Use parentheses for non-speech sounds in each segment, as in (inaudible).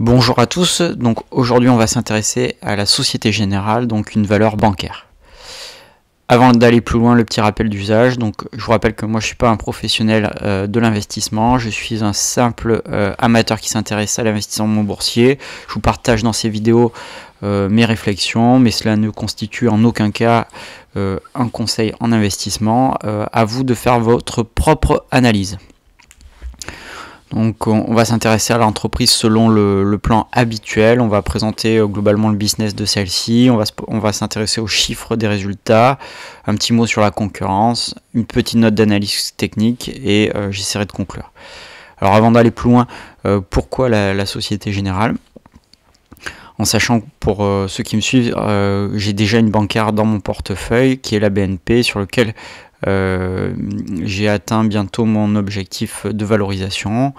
Bonjour à tous, donc aujourd'hui on va s'intéresser à la Société Générale, donc une valeur bancaire. Avant d'aller plus loin, le petit rappel d'usage, donc je vous rappelle que moi je suis pas un professionnel euh, de l'investissement, je suis un simple euh, amateur qui s'intéresse à l'investissement boursier, je vous partage dans ces vidéos euh, mes réflexions, mais cela ne constitue en aucun cas un conseil en investissement, à vous de faire votre propre analyse. Donc on va s'intéresser à l'entreprise selon le, plan habituel, on va présenter euh, globalement le business de celle-ci, on va, s'intéresser aux chiffres des résultats, un petit mot sur la concurrence, une petite note d'analyse technique et euh, j'essaierai de conclure. Alors avant d'aller plus loin, euh, pourquoi la, Société Générale en sachant pour ceux qui me suivent, j'ai déjà une bancaire dans mon portefeuille qui est la BNP sur lequel euh, j'ai atteint bientôt mon objectif de valorisation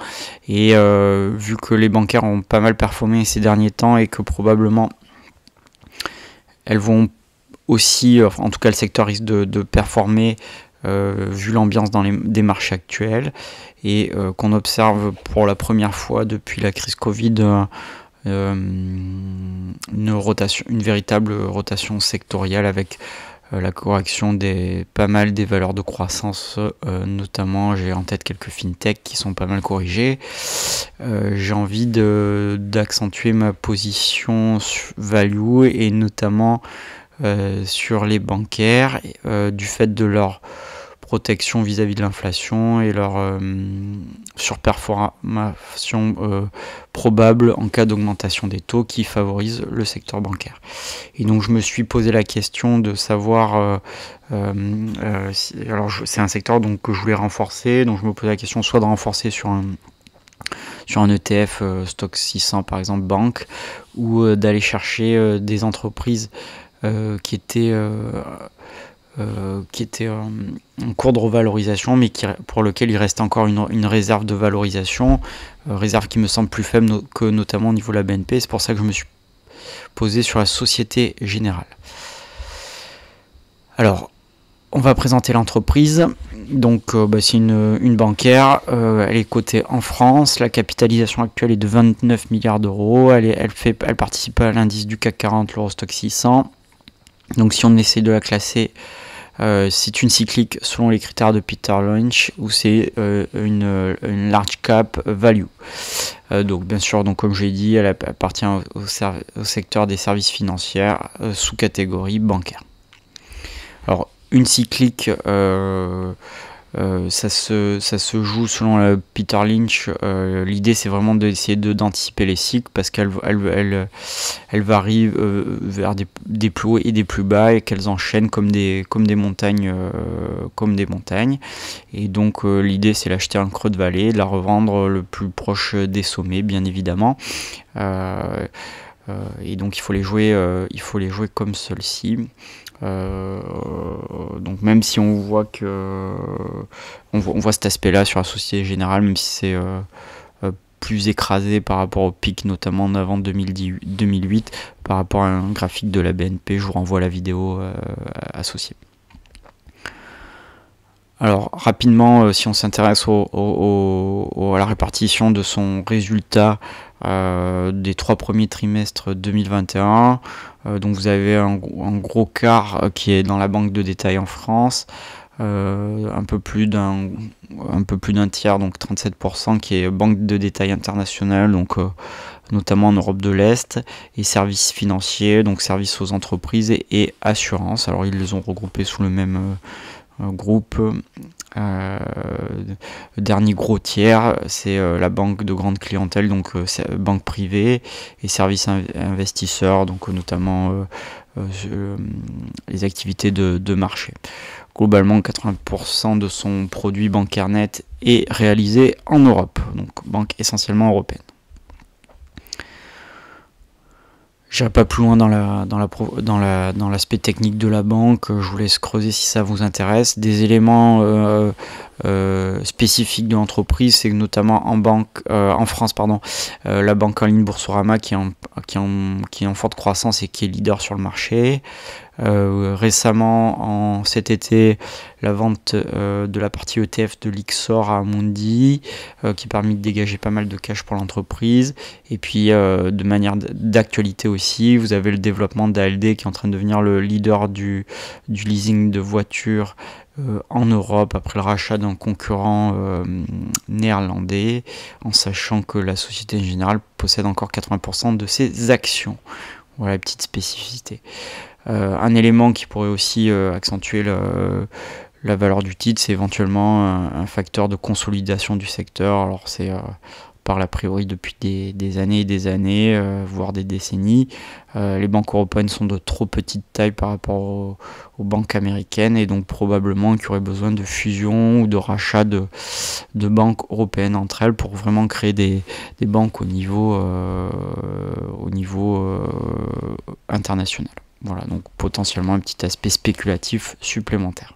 et euh, vu que les bancaires ont pas mal performé ces derniers temps et que probablement elles vont aussi, en tout cas le secteur risque de, performer euh, vu l'ambiance dans les, des marchés actuels et qu'on observe pour la première fois depuis la crise Covid une, rotation, une véritable rotation sectorielle avec euh, la correction des pas mal des valeurs de croissance, euh, notamment j'ai en tête quelques fintech qui sont pas mal corrigés. Euh, j'ai envie d'accentuer ma position value et notamment sur les bancaires du fait de leur protection vis-à-vis de l'inflation et leur euh, surperformation euh, probable en cas d'augmentation des taux qui favorise le secteur bancaire. Et donc je me suis posé la question de savoir, euh, si, alors c'est un secteur donc, que je voulais renforcer, donc je me posais la question soit de renforcer sur un sur un ETF stock 600 par exemple banque ou d'aller chercher des entreprises qui étaient euh, qui était en, cours de revalorisation, mais pour lequel il reste encore une, réserve de valorisation, euh, réserve qui me semble plus faible que notamment au niveau de la BNP. C'est pour ça que je me suis posé sur la Société Générale. Alors, on va présenter l'entreprise. Donc, euh, bah, c'est une, bancaire. elle est cotée en France. La capitalisation actuelle est de 29 milliards d'euros. Elle, fait, elle participe à l'indice du CAC 40, l'Eurostock 600. Donc, si on essaie de la classer euh, c'est une cyclique selon les critères de Peter Lynch ou c'est euh, euh, une, large cap value. donc bien sûr, donc comme j'ai dit, elle appartient au, secteur des services financiers sous catégorie bancaire. Alors une cyclique euh, ça, se, ça se joue selon Peter Lynch. Euh, l'idée c'est vraiment d'essayer d'anticiper les cycles parce qu'elles elle, elle, elle euh, vers des, des, plus hauts et des plus bas et qu'elles enchaînent comme des, comme des montagnes. comme des montagnes. Et donc l'idée c'est d'acheter un creux de vallée, de la revendre le plus proche des sommets bien évidemment. Euh, et donc il faut les jouer, euh, il faut les jouer comme celle-ci. Euh, donc même si on voit que on voit, cet aspect-là sur la société générale, même si c'est plus écrasé par rapport au pic, notamment en avant 2008 par rapport à un graphique de la BNP. Je vous renvoie la vidéo associée. Alors rapidement, euh, si on s'intéresse à la répartition de son résultat euh, des trois premiers trimestres 2021, euh, vous avez un, gros quart qui est dans la banque de détail en France, un peu plus d'un un peu plus d'un tiers, donc 37% qui est banque de détail internationale, donc notamment en Europe de l'Est, et services financiers, donc services aux entreprises et, et assurances. Alors ils les ont regroupés sous le même groupe. Euh, euh, dernier gros tiers, c'est euh, la banque de grande clientèle, donc banque privée et services investisseurs, donc notamment les activités de, marché. Globalement, 80% de son produit bancaire net est réalisé en Europe, donc banque essentiellement européenne. Je vais pas plus loin dans l'aspect technique de la banque. Euh, je vous laisse creuser si ça vous intéresse. Des éléments euh, euh, spécifiques de l'entreprise, c'est notamment en banque en France pardon, la banque en ligne Boursorama qui est en forte croissance et qui est leader sur le marché. Euh, récemment, en cet été, la vente euh, de la partie ETF de l'Ixor à Amundi, euh, qui a permis de dégager pas mal de cash pour l'entreprise. Et puis, de manière d'actualité aussi, vous avez le développement d'ALD qui est en train de devenir le leader du, leasing de voitures en Europe après le rachat d'un concurrent néerlandais, en sachant que la Société Générale possède encore 80% de ses actions. Voilà la petite spécificité. Euh, un élément qui pourrait aussi euh, accentuer la valeur du titre, c'est éventuellement un, facteur de consolidation du secteur. Alors c'est euh, par l'a priori depuis des, années et des années, voire des décennies. les banques européennes sont de trop petite taille par rapport aux, banques américaines et donc probablement qu'il y aurait besoin de fusion ou de rachat de, banques européennes entre elles pour vraiment créer des, banques au niveau international. Voilà, donc potentiellement un petit aspect spéculatif supplémentaire.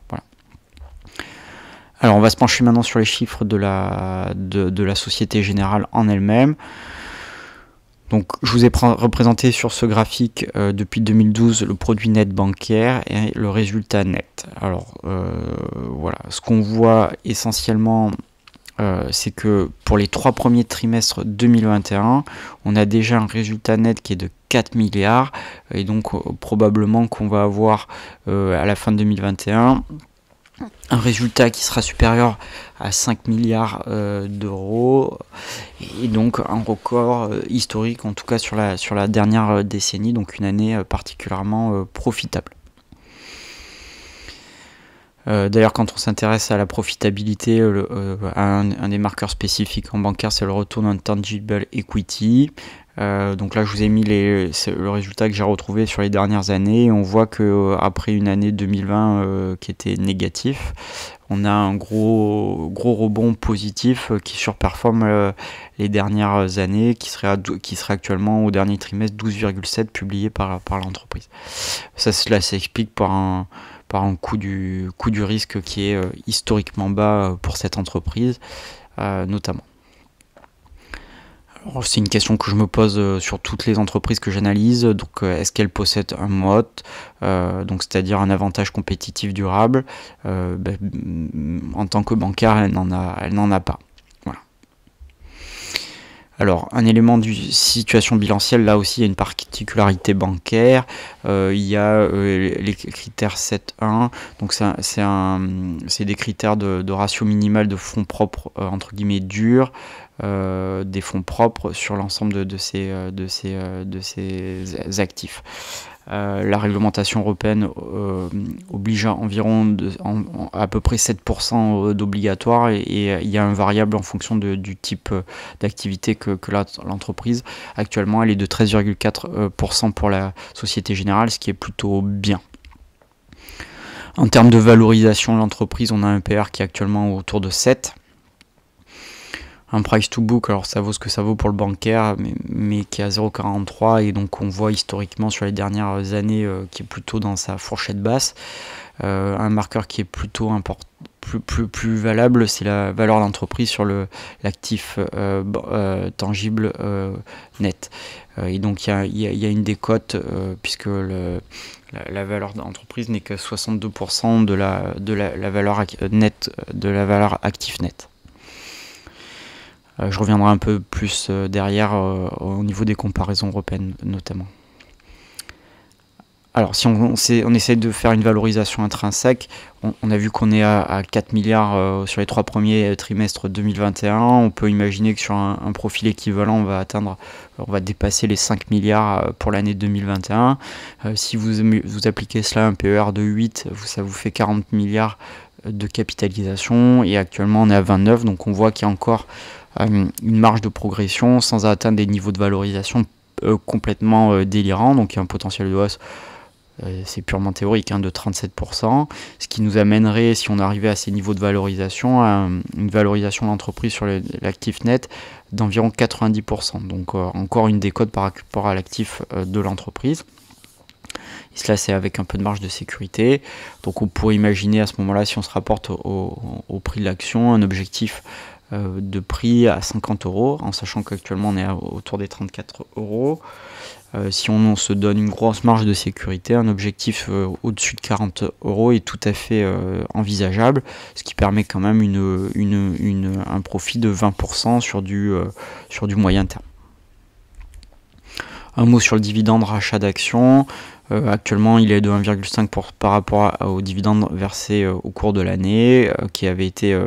Alors on va se pencher maintenant sur les chiffres de la, de, la Société Générale en elle-même. Donc je vous ai représenté sur ce graphique euh, depuis 2012 le produit net bancaire et le résultat net. Alors euh, voilà, ce qu'on voit essentiellement euh, c'est que pour les trois premiers trimestres 2021, on a déjà un résultat net qui est de 4 milliards, et donc euh, probablement qu'on va avoir euh, à la fin de 2021 un résultat qui sera supérieur à 5 milliards d'euros, et donc un record historique, en tout cas sur la, sur la dernière décennie, donc une année particulièrement profitable. Euh, d'ailleurs, quand on s'intéresse à la profitabilité, euh, euh, un, des marqueurs spécifiques en bancaire, c'est le retour d'un tangible equity. donc là, je vous ai mis le résultat que j'ai retrouvé sur les dernières années. on voit que après une année 2020 qui était négative, on a un gros, gros rebond positif qui surperforme les dernières années, qui serait, actuellement au dernier trimestre 12,7 publié par, par l'entreprise. Ça, cela s'explique par un un coût du, coût du risque qui est euh, historiquement bas euh, pour cette entreprise, euh, notamment. C'est une question que je me pose sur toutes les entreprises que j'analyse. Donc, est-ce qu'elles possèdent un MOT, c'est-à-dire un avantage compétitif durable ben, En tant que bancaire, elle n'en a, elle n'en a pas. Alors, un élément du situation bilancielle, là aussi, il y a une particularité bancaire. Euh, il y a euh, les critères 7.1, donc c'est des critères de, ratio minimal de fonds propres, euh, entre guillemets, durs, des fonds propres sur l'ensemble de ces actifs. Euh, la réglementation européenne euh, oblige à environ à peu près 7% euh, d'obligatoire et, il y a un variable en fonction du type d'activité que, que l'entreprise. Actuellement, elle est de 13,4% pour la Société Générale, ce qui est plutôt bien. En termes de valorisation de l'entreprise, on a un PR qui est actuellement autour de 7 un price to book, alors ça vaut ce que ça vaut pour le bancaire, mais, qui est à 0,43 et donc on voit historiquement sur les dernières années euh, qui est plutôt dans sa fourchette basse. Euh, un marqueur qui est plutôt important. Plus, plus, valable, c'est la valeur d'entreprise sur l'actif euh, tangible net. et donc il y, a, une décote puisque la, valeur d'entreprise n'est que 62% de, la, de valeur de la valeur actif net. Euh, je reviendrai un peu plus euh, derrière euh, au niveau des comparaisons européennes notamment. Alors, si on, on, essaie de faire une valorisation intrinsèque, on, a vu qu'on est à, 4 milliards sur les trois premiers trimestres 2021. On peut imaginer que sur un, profil équivalent, on va atteindre, on va dépasser les 5 milliards pour l'année 2021. si vous, vous appliquez cela à un PER de 8, ça vous fait 40 milliards de capitalisation. Et actuellement, on est à 29, donc on voit qu'il y a encore euh, une marge de progression sans atteindre des niveaux de valorisation euh, complètement euh, délirants. Donc il y a un potentiel de hausse c'est purement théorique, hein, de 37%, ce qui nous amènerait, si on arrivait à ces niveaux de valorisation, à une valorisation de l'entreprise sur l'actif net d'environ 90%, donc encore une décote par rapport à l'actif de l'entreprise. Et cela, c'est avec un peu de marge de sécurité. Donc on pourrait imaginer à ce moment-là, si on se rapporte au prix de l'action, un objectif euh, de prix à 50 euros, en sachant qu'actuellement on est autour des 34 euros. Euh, si on, se donne une grosse marge de sécurité, un objectif euh, au-dessus de 40 euros est tout à fait envisageable, ce qui permet quand même un profit de 20% sur du, sur du moyen terme. Un mot sur le dividende rachat d'actions. Euh, actuellement, il est de 1,5 par rapport aux dividendes versés euh, au cours de l'année, euh, qui avaient été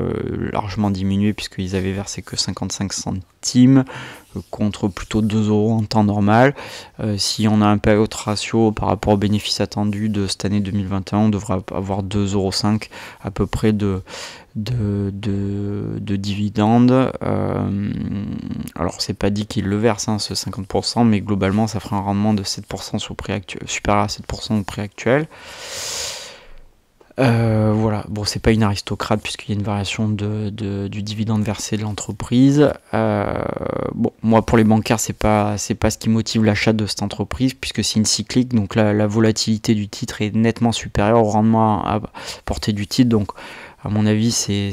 largement diminué puisqu'ils avaient versé que 55 centimes contre plutôt 2 euros en temps normal. Euh, si on a un peu autre ratio par rapport aux bénéfices attendus de cette année 2021, on devrait avoir 2,5 euros à peu près de, de, de, dividendes. Euh, alors c'est pas dit qu'il le verse hein, ce 50%, mais globalement ça ferait un rendement de 7% sur prix actuel, supérieur à 7% au prix actuel. Euh, voilà, bon, c'est pas une aristocrate puisqu'il y a une variation de, du dividende versé de l'entreprise. Euh, bon, moi pour les bancaires, c'est pas, c'est pas ce qui motive l'achat de cette entreprise puisque c'est une cyclique, donc la, la, volatilité du titre est nettement supérieure au rendement à portée du titre. Donc à mon avis, c'est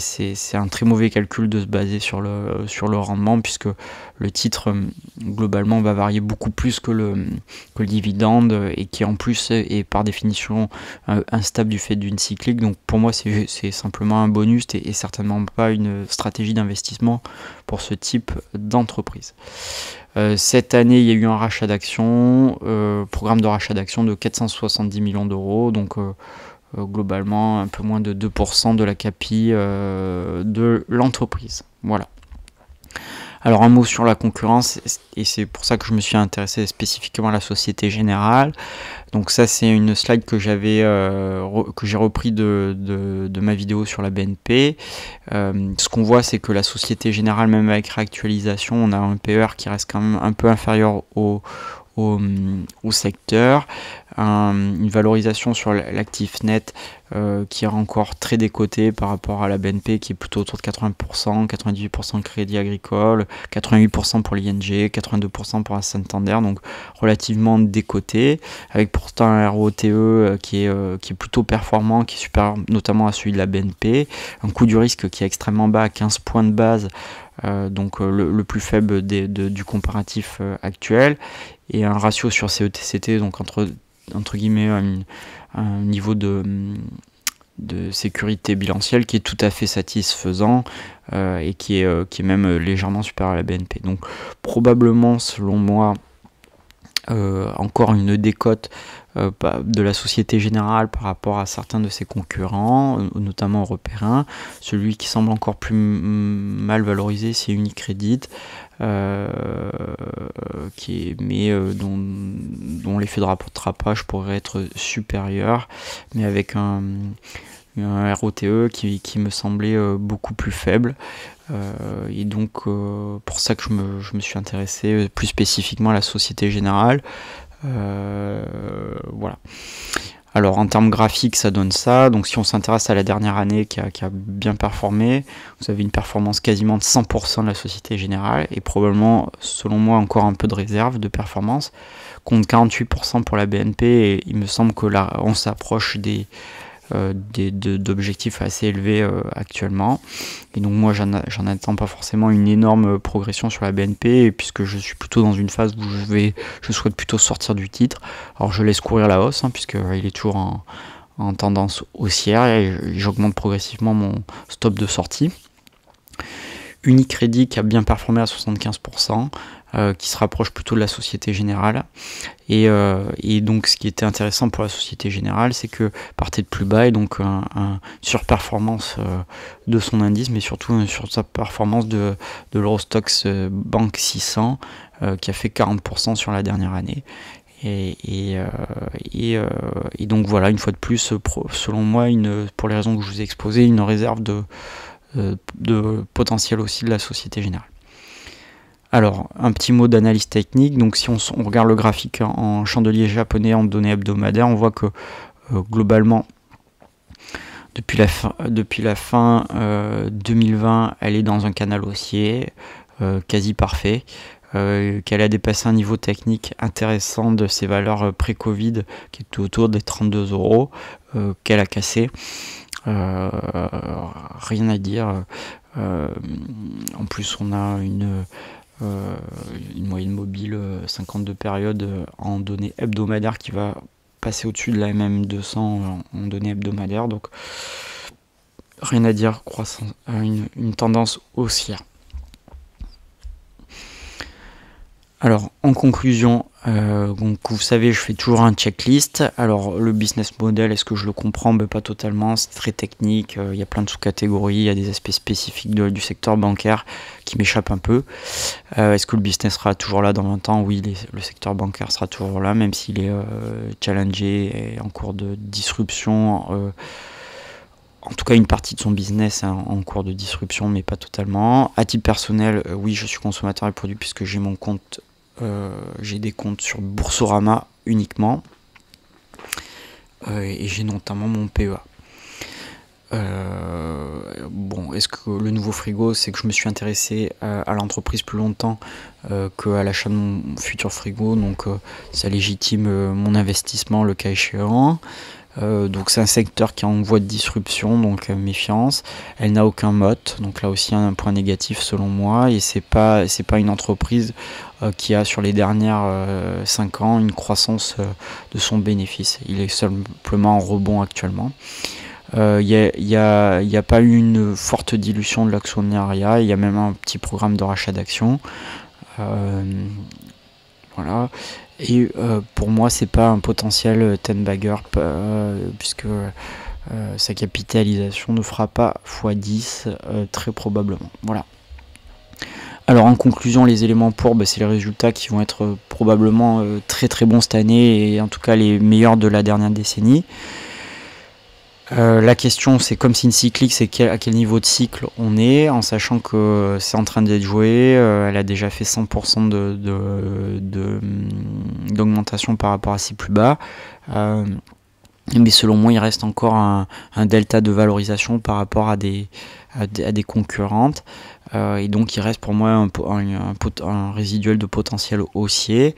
un très mauvais calcul de se baser sur le, rendement, puisque le titre, globalement, va varier beaucoup plus que le, dividende, et qui en plus est par définition euh, instable du fait d'une cyclique. Donc pour moi, c'est simplement un bonus et, certainement pas une stratégie d'investissement pour ce type d'entreprise. Euh, cette année, il y a eu un rachat d'actions, euh, programme de rachat d'actions de 470 millions d'euros. Donc euh, globalement un peu moins de 2% de la CAPI euh, de l'entreprise. Voilà. Alors un mot sur la concurrence, et c'est pour ça que je me suis intéressé spécifiquement à la Société Générale. Donc ça c'est une slide que j'avais euh, que j'ai repris de, ma vidéo sur la BNP. ce qu'on voit c'est que la Société Générale, même avec réactualisation, on a un PER qui reste quand même un peu inférieur au, au, secteur, une valorisation sur l'actif net euh, qui est encore très décoté par rapport à la BNP qui est plutôt autour de 80%, 98% crédit agricole, 88% pour l'ING, 82% pour la Santander, donc relativement décoté, avec pourtant un ROTE euh, qui est, euh, qui est plutôt performant, qui est supérieur notamment à celui de la BNP, un coût du risque qui est extrêmement bas, 15 points de base euh, donc euh, le, plus faible du comparatif euh, actuel, et un ratio sur CETCT, donc entre, entre guillemets un, niveau de sécurité bilancielle qui est tout à fait satisfaisant et qui est, qui est même légèrement supérieur à la BNP. Donc probablement selon moi encore une décote euh, bah, de la société générale par rapport à certains de ses concurrents, euh, notamment européens. Celui qui semble encore plus mal valorisé, c'est Unicredit, euh, qui est, mais dont, l'effet de rapport trapage pourrait être supérieur, mais avec un, ROTE qui, me semblait beaucoup plus faible. et donc, pour ça que je me, je me, suis intéressé plus spécifiquement à la Société Générale. Euh, voilà. Alors en termes graphiques, ça donne ça. Donc si on s'intéresse à la dernière année qui a, bien performé, vous avez une performance quasiment de 100% de la Société Générale et probablement, selon moi, encore un peu de réserve de performance. Compte 48% pour la BNP et il me semble que là, on s'approche des, euh, d'objectifs assez élevés euh, actuellement. Et donc moi j'en attends pas forcément une énorme euh, progression sur la BNP puisque je suis plutôt dans une phase où je vais je souhaite plutôt sortir du titre. Alors je laisse courir la hausse hein, puisqu'il est toujours en, en tendance haussière et j'augmente progressivement mon stop de sortie. Unicredit qui a bien performé à 75%, euh, qui se rapproche plutôt de la Société Générale. Euh, et, donc ce qui était intéressant pour la Société Générale, c'est que partait de plus bas et donc un, surperformance euh, de son indice, mais surtout une surperformance de, de l'Eurostox Bank 600 qui a fait 40% sur la dernière année. Et, donc voilà, une fois de plus, selon moi, une, pour les raisons que je vous ai exposées, une réserve de, de potentiel aussi de la Société Générale. Alors, un petit mot d'analyse technique. Donc, si on, regarde le graphique en chandelier japonais en données hebdomadaires, on voit que euh, globalement, depuis la fin, 2020, euh, elle est dans un canal haussier euh, quasi parfait. qu'elle a dépassé un niveau technique intéressant de ses valeurs pré-Covid qui est autour des 32 euros qu'elle a cassé. rien à dire. en plus, on a une euh, une moyenne mobile 52 euh, périodes euh, en données hebdomadaires qui va passer au-dessus de la MM200 en, données hebdomadaires. Donc rien à dire, croissance, une tendance haussière. Alors, en conclusion, euh, donc vous savez, je fais toujours un checklist. Alors le business model, est-ce que je le comprends ben, Pas totalement, c'est très technique, euh, il y a plein de sous-catégories, il y a des aspects spécifiques du secteur bancaire qui m'échappent un peu. Euh, est-ce que le business sera toujours là dans 20 ans Oui, le secteur bancaire sera toujours là, même s'il est challengé et en cours de disruption en tout cas une partie de son business en cours de disruption, mais pas totalement. À titre personnel, oui, je suis consommateur et produit puisque j'ai mon compte euh, j'ai des comptes sur Boursorama uniquement. Euh, et j'ai notamment mon PEA. Euh, bon, est-ce que le nouveau frigo, c'est que je me suis intéressé à, l'entreprise plus longtemps que qu'à l'achat de mon futur frigo, donc ça légitime mon investissement le cas échéant. Euh, donc c'est un secteur qui est en voie de disruption, donc euh, méfiance. Elle n'a aucun mot, donc là aussi un point négatif selon moi. Et c'est pas c'est pas une entreprise euh, qui a sur les dernières 5 ans une croissance de son bénéfice. Il est simplement en rebond actuellement. Il n'y a, a, pas eu une forte dilution de l'actionnariat, il y a même un petit programme de rachat d'actions. voilà. Et euh, pour moi, c'est pas un potentiel euh, Tenbagger, bagger euh, puisque sa capitalisation ne fera pas x10 très probablement. Voilà. Alors en conclusion, les éléments pour, bah, c'est les résultats qui vont être probablement très très bons cette année, et en tout cas les meilleurs de la dernière décennie. Euh, la question, c'est comme si une cyclique, c'est à quel niveau de cycle on est, en sachant que c'est en train d'être joué, euh, elle a déjà fait 100% hum, d'augmentation de, par rapport à ses plus bas. Euh, mais selon moi, il reste encore un, delta de valorisation par rapport à des, à des, concurrentes. et donc, il reste pour moi un, résiduel de potentiel haussier.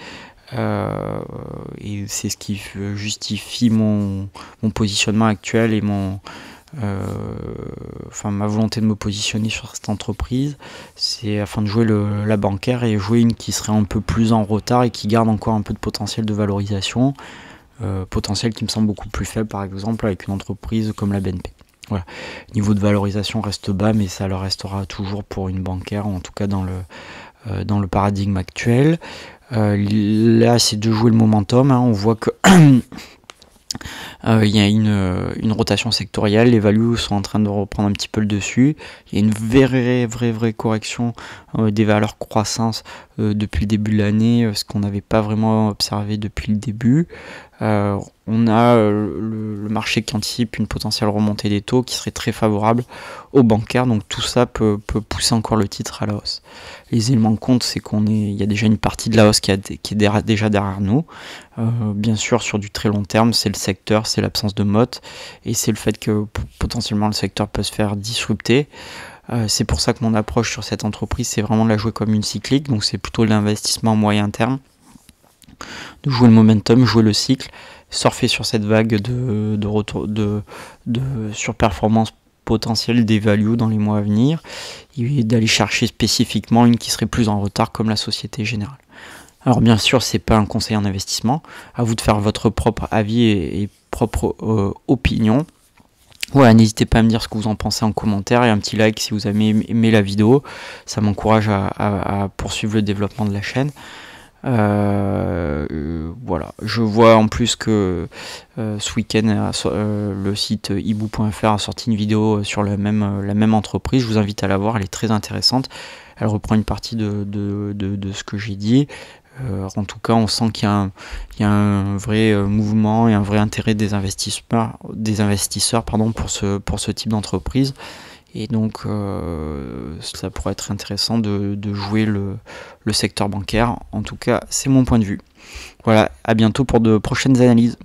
Euh, et c'est ce qui justifie mon, positionnement actuel et mon, euh, enfin, ma volonté de me positionner sur cette entreprise. C'est afin de jouer la bancaire et jouer une qui serait un peu plus en retard et qui garde encore un peu de potentiel de valorisation. Euh, potentiel qui me semble beaucoup plus faible par exemple avec une entreprise comme la BNP. Voilà. Niveau de valorisation reste bas mais ça le restera toujours pour une bancaire en tout cas dans le, dans le paradigme actuel. Euh, là, c'est de jouer le momentum. Hein. On voit que (clears throat) euh, Il y a euh, une, rotation sectorielle, les values sont en train de reprendre un petit peu le dessus. Il y a une vraie, vraie, vraie correction des valeurs croissance depuis le début de l'année, ce qu'on n'avait pas vraiment observé depuis le début. Euh, on a euh, le, marché qui anticipe une potentielle remontée des taux qui serait très favorable aux bancaires, donc tout ça peut, pousser encore le titre à la hausse. Les éléments de compte, c'est qu'on il y a déjà une partie de la hausse qui, est déjà derrière nous. Euh, bien sûr, sur du très long terme, c'est le secteur, c'est l'absence de motte, et c'est le fait que potentiellement le secteur peut se faire disrupter. c'est pour ça que mon approche sur cette entreprise, c'est vraiment de la jouer comme une cyclique, donc c'est plutôt l'investissement à moyen terme de jouer le momentum, jouer le cycle, surfer sur cette vague de, de, surperformance potentielle des value dans les mois à venir, et d'aller chercher spécifiquement une qui serait plus en retard comme la Société Générale. Alors bien sûr, c'est pas un conseil en investissement, à vous de faire votre propre avis et, propre euh, opinion. Voilà, n'hésitez pas à me dire ce que vous en pensez en commentaire et un petit like si vous avez aimé la vidéo. Ça m'encourage à, poursuivre le développement de la chaîne. Euh, euh, voilà, je vois en plus que euh, ce week-end, le site hibou.fr a sorti une vidéo sur la même, entreprise. Je vous invite à la voir, elle est très intéressante. Elle reprend une partie de, ce que j'ai dit. en tout cas, on sent qu'il y, a un, vrai mouvement et un vrai intérêt des investisseurs, des investisseurs pardon, pour, pour ce type d'entreprise. Et donc, euh, ça pourrait être intéressant de, jouer le, secteur bancaire. En tout cas, c'est mon point de vue. Voilà, à bientôt pour de prochaines analyses.